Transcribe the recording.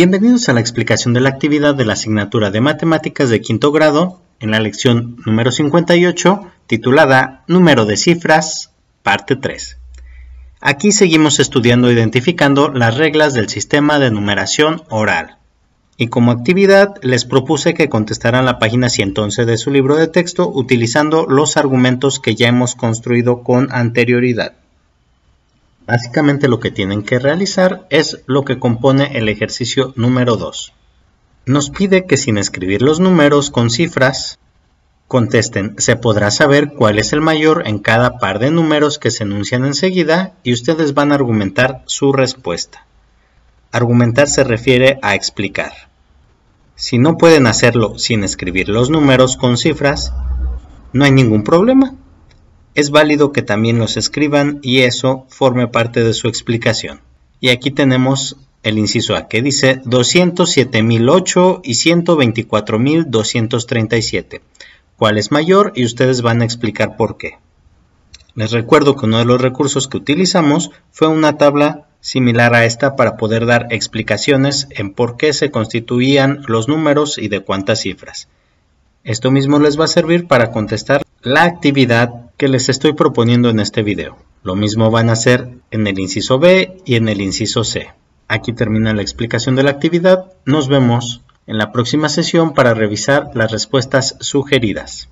Bienvenidos a la explicación de la actividad de la asignatura de matemáticas de quinto grado en la lección número 58 titulada Número de cifras, parte 3. Aquí seguimos estudiando e identificando las reglas del sistema de numeración oral. Y como actividad les propuse que contestaran la página 111 de su libro de texto utilizando los argumentos que ya hemos construido con anterioridad. Básicamente lo que tienen que realizar es lo que compone el ejercicio número 2. Nos pide que sin escribir los números con cifras, contesten, se podrá saber cuál es el mayor en cada par de números que se enuncian enseguida y ustedes van a argumentar su respuesta. Argumentar se refiere a explicar. Si no pueden hacerlo sin escribir los números con cifras, no hay ningún problema es válido que también los escriban y eso forme parte de su explicación. Y aquí tenemos el inciso A que dice 207.008 y 124.237. ¿Cuál es mayor? Y ustedes van a explicar por qué. Les recuerdo que uno de los recursos que utilizamos fue una tabla similar a esta para poder dar explicaciones en por qué se constituían los números y de cuántas cifras. Esto mismo les va a servir para contestar la actividad que les estoy proponiendo en este video. Lo mismo van a hacer en el inciso B y en el inciso C. Aquí termina la explicación de la actividad. Nos vemos en la próxima sesión para revisar las respuestas sugeridas.